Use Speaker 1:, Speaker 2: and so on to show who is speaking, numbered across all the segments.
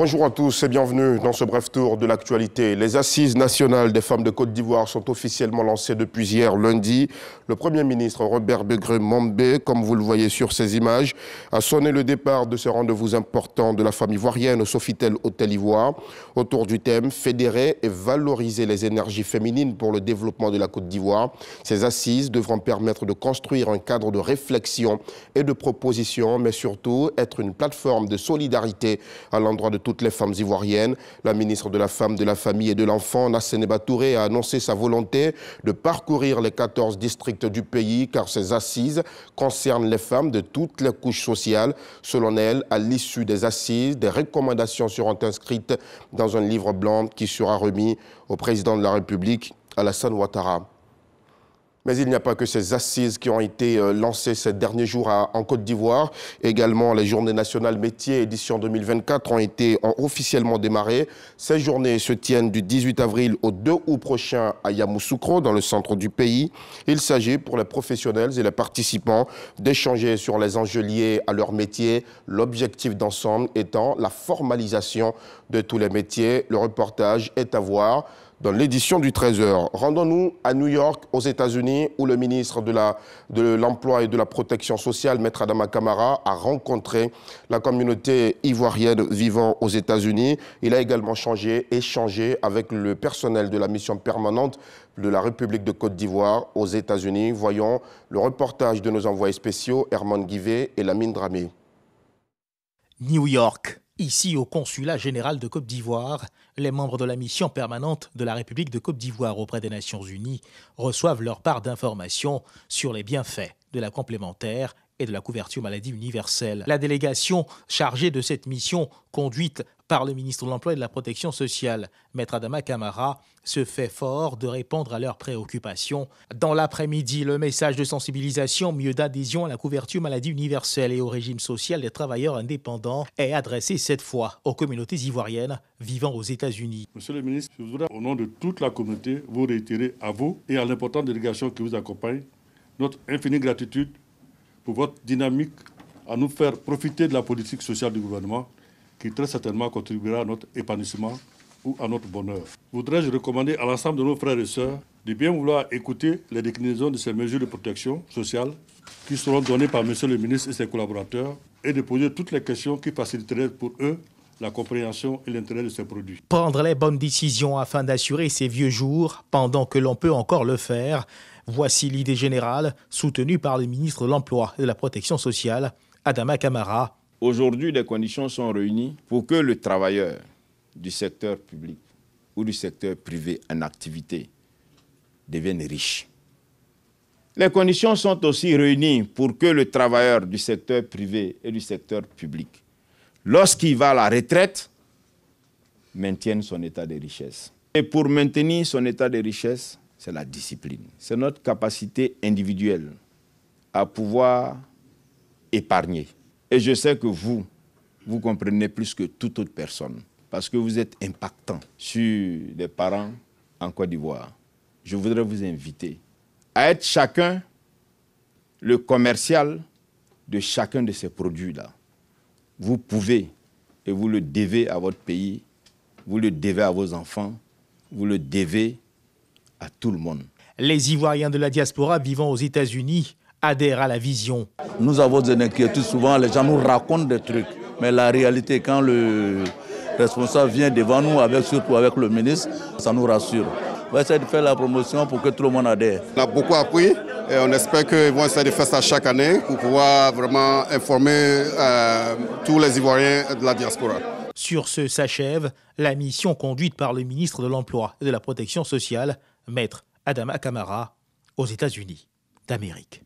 Speaker 1: Bonjour à tous et bienvenue dans ce bref tour de l'actualité. Les assises nationales des femmes de Côte d'Ivoire sont officiellement lancées depuis hier lundi. Le Premier ministre Robert Begré Mombe, comme vous le voyez sur ces images, a sonné le départ de ce rendez-vous important de la femme ivoirienne au Sofitel Hôtel Ivoire autour du thème « Fédérer et valoriser les énergies féminines pour le développement de la Côte d'Ivoire ». Ces assises devront permettre de construire un cadre de réflexion et de proposition, mais surtout être une plateforme de solidarité à l'endroit de toutes les femmes ivoiriennes. La ministre de la Femme, de la Famille et de l'Enfant, Nassene Batouré, a annoncé sa volonté de parcourir les 14 districts du pays car ces assises concernent les femmes de toutes les couches sociales. Selon elle, à l'issue des assises, des recommandations seront inscrites dans un livre blanc qui sera remis au président de la République, Alassane Ouattara. Mais il n'y a pas que ces assises qui ont été euh, lancées ces derniers jours en Côte d'Ivoire. Également, les Journées nationales métiers édition 2024 ont été officiellement démarrées. Ces journées se tiennent du 18 avril au 2 août prochain à Yamoussoukro, dans le centre du pays. Il s'agit pour les professionnels et les participants d'échanger sur les enjeux liés à leur métier, l'objectif d'ensemble étant la formalisation de tous les métiers. Le reportage est à voir dans l'édition du 13h. Rendons-nous à New York, aux États-Unis, où le ministre de l'Emploi et de la Protection sociale, Maître Adama Kamara, a rencontré la communauté ivoirienne vivant aux États-Unis. Il a également changé, échangé avec le personnel de la mission permanente de la République de Côte d'Ivoire aux États-Unis. Voyons le reportage de nos envoyés spéciaux, Herman Guivet et Lamine Dramé.
Speaker 2: New York, Ici, au Consulat général de Côte d'Ivoire, les membres de la mission permanente de la République de Côte d'Ivoire auprès des Nations Unies reçoivent leur part d'informations sur les bienfaits de la complémentaire et de la couverture maladie universelle. La délégation chargée de cette mission, conduite par le ministre de l'Emploi et de la Protection sociale, Maître Adama Kamara, se fait fort de répondre à leurs préoccupations. Dans l'après-midi, le message de sensibilisation, mieux d'adhésion à la couverture maladie universelle et au régime social des travailleurs indépendants est adressé cette fois aux communautés ivoiriennes vivant aux États-Unis.
Speaker 3: Monsieur le ministre, je voudrais, au nom de toute la communauté, vous réitérer à vous et à l'importante délégation qui vous accompagne notre infinie gratitude pour votre dynamique à nous faire profiter de la politique sociale du gouvernement qui très certainement contribuera à notre épanouissement ou à notre bonheur. Voudrais-je recommander à l'ensemble de nos frères et sœurs de bien vouloir écouter les déclinaisons de ces mesures de protection sociale qui seront données par M. le ministre et ses collaborateurs et de poser toutes les questions qui faciliteraient pour eux la compréhension et l'intérêt de ces produits.
Speaker 2: Prendre les bonnes décisions afin d'assurer ces vieux jours pendant que l'on peut encore le faire Voici l'idée générale soutenue par le ministre de l'Emploi et de la Protection sociale, Adama Kamara.
Speaker 3: Aujourd'hui, les conditions sont réunies pour que le travailleur du secteur public ou du secteur privé en activité devienne riche. Les conditions sont aussi réunies pour que le travailleur du secteur privé et du secteur public, lorsqu'il va à la retraite, maintienne son état de richesse. Et pour maintenir son état de richesse, c'est la discipline. C'est notre capacité individuelle à pouvoir épargner. Et je sais que vous, vous comprenez plus que toute autre personne, parce que vous êtes impactant sur les parents en Côte d'Ivoire. Je voudrais vous inviter à être chacun le commercial de chacun de ces produits-là. Vous pouvez et vous le devez à votre pays, vous le devez à vos enfants, vous le devez à tout le monde.
Speaker 2: Les Ivoiriens de la diaspora vivant aux États-Unis adhèrent à la vision.
Speaker 3: Nous avons des inquiétudes, souvent les gens nous racontent des trucs, mais la réalité, quand le responsable vient devant nous, avec, surtout avec le ministre, ça nous rassure. On va essayer de faire la
Speaker 1: promotion pour que tout le monde adhère. On a beaucoup appris et on espère qu'ils vont essayer de faire ça chaque année pour pouvoir vraiment informer euh, tous les Ivoiriens de la diaspora.
Speaker 2: Sur ce s'achève la mission conduite par le ministre de l'Emploi et de la Protection sociale, maître Adam Akamara aux États-Unis d'Amérique.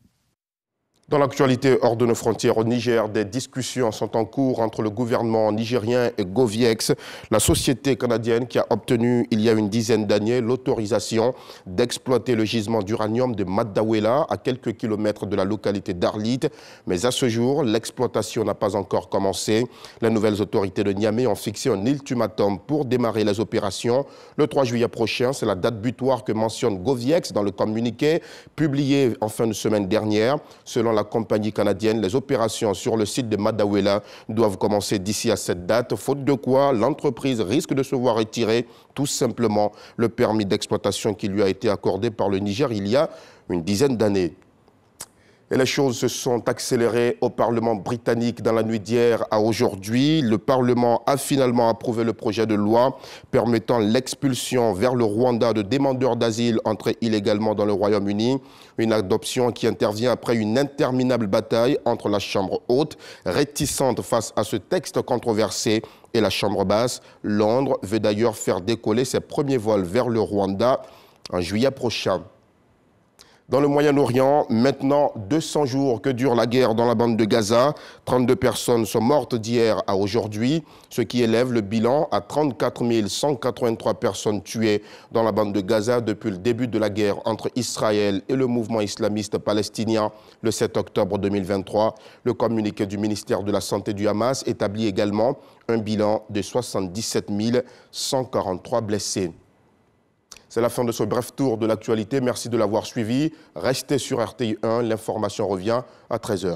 Speaker 2: Dans l'actualité
Speaker 1: hors de nos frontières au Niger, des discussions sont en cours entre le gouvernement nigérien et Goviex, la société canadienne qui a obtenu il y a une dizaine d'années l'autorisation d'exploiter le gisement d'uranium de Madawela à quelques kilomètres de la localité d'Arlit. Mais à ce jour, l'exploitation n'a pas encore commencé. Les nouvelles autorités de Niamey ont fixé un ultimatum pour démarrer les opérations. Le 3 juillet prochain, c'est la date butoir que mentionne Goviex dans le communiqué publié en fin de semaine dernière. Selon la compagnie canadienne, les opérations sur le site de Madawela doivent commencer d'ici à cette date, faute de quoi l'entreprise risque de se voir retirer tout simplement le permis d'exploitation qui lui a été accordé par le Niger il y a une dizaine d'années. Et les choses se sont accélérées au Parlement britannique dans la nuit d'hier à aujourd'hui. Le Parlement a finalement approuvé le projet de loi permettant l'expulsion vers le Rwanda de demandeurs d'asile entrés illégalement dans le Royaume-Uni. Une adoption qui intervient après une interminable bataille entre la Chambre haute, réticente face à ce texte controversé, et la Chambre basse. Londres veut d'ailleurs faire décoller ses premiers vols vers le Rwanda en juillet prochain. Dans le Moyen-Orient, maintenant 200 jours que dure la guerre dans la bande de Gaza, 32 personnes sont mortes d'hier à aujourd'hui, ce qui élève le bilan à 34 183 personnes tuées dans la bande de Gaza depuis le début de la guerre entre Israël et le mouvement islamiste palestinien le 7 octobre 2023. Le communiqué du ministère de la Santé du Hamas établit également un bilan de 77 143 blessés. C'est la fin de ce bref tour de l'actualité. Merci de l'avoir suivi. Restez sur RTI 1. L'information revient à 13h.